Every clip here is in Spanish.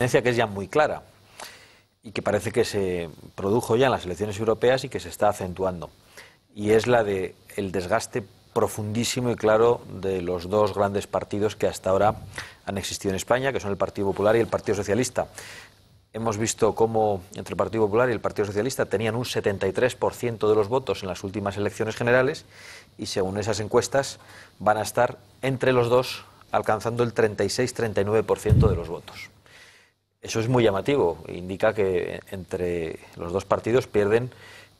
tendencia que es ya muy clara y que parece que se produjo ya en las elecciones europeas y que se está acentuando. Y es la de el desgaste profundísimo y claro de los dos grandes partidos que hasta ahora han existido en España, que son el Partido Popular y el Partido Socialista. Hemos visto cómo entre el Partido Popular y el Partido Socialista tenían un 73% de los votos en las últimas elecciones generales y según esas encuestas van a estar entre los dos alcanzando el 36-39% de los votos. Eso es muy llamativo. Indica que entre los dos partidos pierden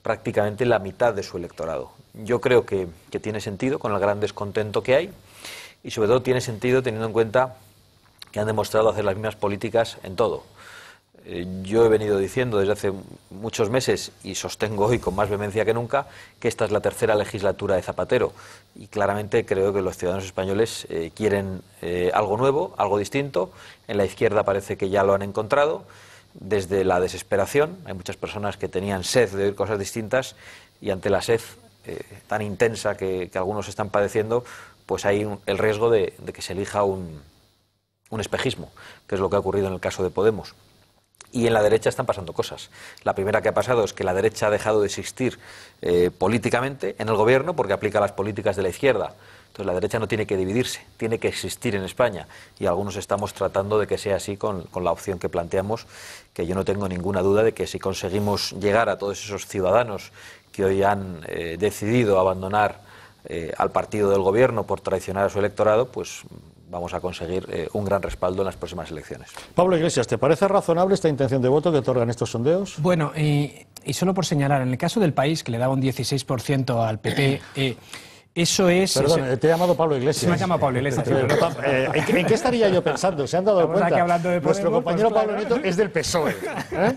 prácticamente la mitad de su electorado. Yo creo que, tiene sentido con el gran descontento que hay y sobre todo tiene sentido teniendo en cuenta que han demostrado hacer las mismas políticas en todo. Eh, yo he venido diciendo desde hace muchos meses y sostengo hoy con más vehemencia que nunca que esta es la tercera legislatura de Zapatero y claramente creo que los ciudadanos españoles eh, quieren eh, algo nuevo, algo distinto. En la izquierda parece que ya lo han encontrado desde la desesperación. Hay muchas personas que tenían sed de oír cosas distintas y ante la sed tan intensa que, algunos están padeciendo, pues hay el riesgo de, que se elija un espejismo, que es lo que ha ocurrido en el caso de Podemos. Y en la derecha están pasando cosas. La primera que ha pasado es que la derecha ha dejado de existir eh, políticamente en el gobierno porque aplica las políticas de la izquierda. Entonces la derecha no tiene que dividirse, tiene que existir en España. Y algunos estamos tratando de que sea así con, la opción que planteamos, que yo no tengo ninguna duda de que si conseguimos llegar a todos esos ciudadanos que hoy han eh, decidido abandonar eh, al partido del gobierno por traicionar a su electorado, pues vamos a conseguir eh, un gran respaldo en las próximas elecciones. Pablo Iglesias, ¿te parece razonable esta intención de voto que otorgan estos sondeos? Bueno, y solo por señalar, en el caso del país, que le daba un 16% al PP, eso es. Perdón, te he llamado Pablo Iglesias. Sí, me ha llamado Pablo Iglesias. Eh, ¿en, qué estaría yo pensando? ¿Se han dado cuenta? Hablando de Nuestro pues compañero Pablo Nieto es del PSOE. ¿eh?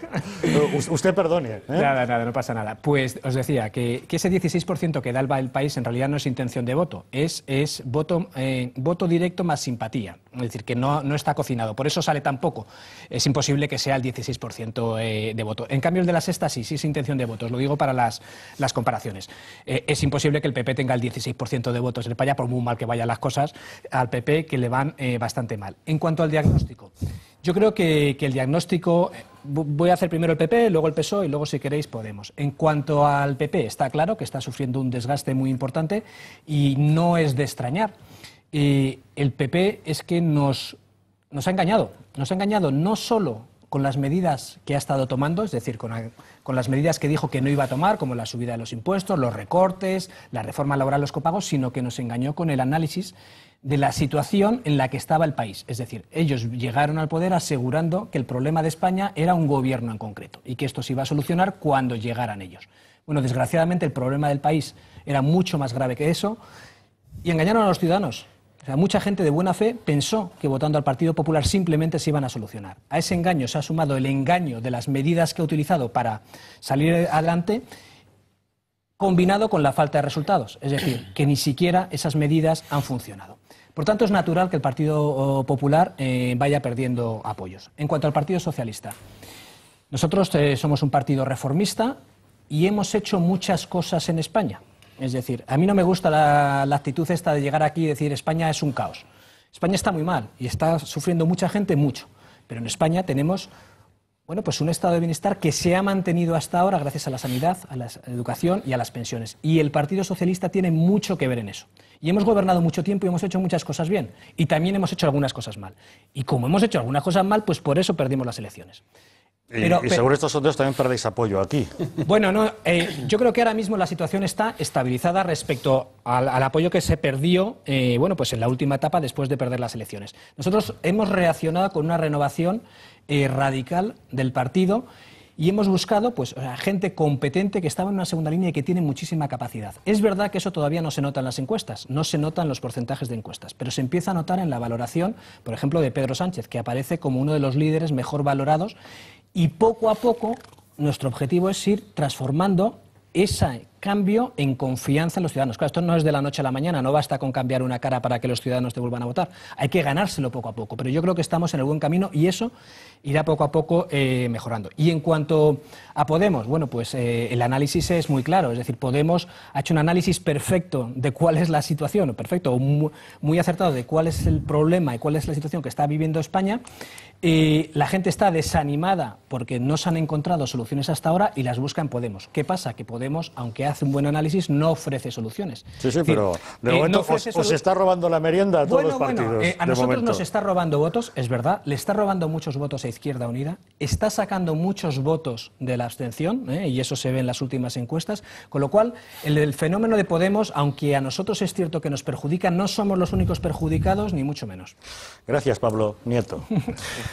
Usted perdone. ¿eh? Nada, nada, no pasa nada. Pues os decía que, que ese 16% que da el país en realidad no es intención de voto, es, es voto, voto directo más simpatía. Es decir, que no, no está cocinado. Por eso sale tan poco. Es imposible que sea el 16% de voto. En cambio, el de la sexta sí, sí es intención de voto. Os Lo digo para las, las comparaciones. es imposible que el PP tenga el 16% ciento de votos en España, por muy mal que vayan las cosas, al PP que le van eh, bastante mal. En cuanto al diagnóstico, yo creo que, el diagnóstico, eh, voy a hacer primero el PP, luego el PSOE y luego, si queréis, Podemos. En cuanto al PP, está claro que está sufriendo un desgaste muy importante y no es de extrañar. Eh, el PP es que nos, nos ha engañado, nos ha engañado no solo con las medidas que ha estado tomando, es decir, con, con, las medidas que dijo que no iba a tomar, como la subida de los impuestos, los recortes, la reforma laboral, los copagos, sino que nos engañó con el análisis de la situación en la que estaba el país. Es decir, ellos llegaron al poder asegurando que el problema de España era un gobierno en concreto y que esto se iba a solucionar cuando llegaran ellos. Bueno, desgraciadamente el problema del país era mucho más grave que eso y engañaron a los ciudadanos mucha gente de buena fe pensó que votando al Partido Popular simplemente se iban a solucionar. A ese engaño se ha sumado el engaño de las medidas que ha utilizado para salir adelante, combinado con la falta de resultados. Es decir, que ni siquiera esas medidas han funcionado. Por tanto, es natural que el Partido Popular eh, vaya perdiendo apoyos. En cuanto al Partido Socialista, nosotros eh, somos un partido reformista y hemos hecho muchas cosas en España. Es decir, a mí no me gusta la, actitud esta de llegar aquí y decir España es un caos. España está muy mal y está sufriendo mucha gente mucho. Pero en España tenemos bueno, pues un estado de bienestar que se ha mantenido hasta ahora gracias a la sanidad, a la educación y a las pensiones. Y el Partido Socialista tiene mucho que ver en eso. Y hemos gobernado mucho tiempo y hemos hecho muchas cosas bien. Y también hemos hecho algunas cosas mal. Y como hemos hecho algunas cosas mal, pues por eso perdimos las elecciones. Eh, y, seguro estos otros también perdéis apoyo aquí. Bueno, no, eh, yo creo que ahora mismo la situación está estabilizada respecto al, apoyo que se perdió eh, bueno, pues en la última etapa después de perder las elecciones. Nosotros hemos reaccionado con una renovación radical del partido y hemos buscado pues, gente competente que estaba en una segunda línea y que tiene muchísima capacidad. Es verdad que eso todavía no se nota en las encuestas, no se notan los porcentajes de encuestas, pero se empieza a notar en la valoración, por ejemplo, de Pedro Sánchez, que aparece como uno de los líderes mejor valorados y poco a poco, nuestro objetivo es ir transformando ese cambio en confianza en los ciudadanos. Claro, esto no es de la noche a la mañana, no basta con cambiar una cara para que los ciudadanos te vuelvan a votar. Hay que ganárselo poco a poco, pero yo creo que estamos en el buen camino y eso irá poco a poco eh, mejorando. Y en cuanto a Podemos, bueno, pues eh, el análisis es muy claro, es decir, Podemos ha hecho un análisis perfecto de cuál es la situación, perfecto, o muy acertado de cuál es el problema y cuál es la situación que está viviendo España y la gente está desanimada porque no se han encontrado soluciones hasta ahora y las busca en Podemos. ¿Qué pasa? Que Podemos, aunque hace un buen análisis, no ofrece soluciones. Sí, sí, pero de eh, momento os, está robando la merienda a todos los partidos. Bueno, eh, a nosotros nos está robando votos, es verdad, le está robando muchos votos a Izquierda Unida, está sacando muchos votos de la abstención, eh, y eso se ve en las últimas encuestas, con lo cual el, el fenómeno de Podemos, aunque a nosotros es cierto que nos perjudica, no somos los únicos perjudicados, ni mucho menos. Gracias, Pablo Nieto.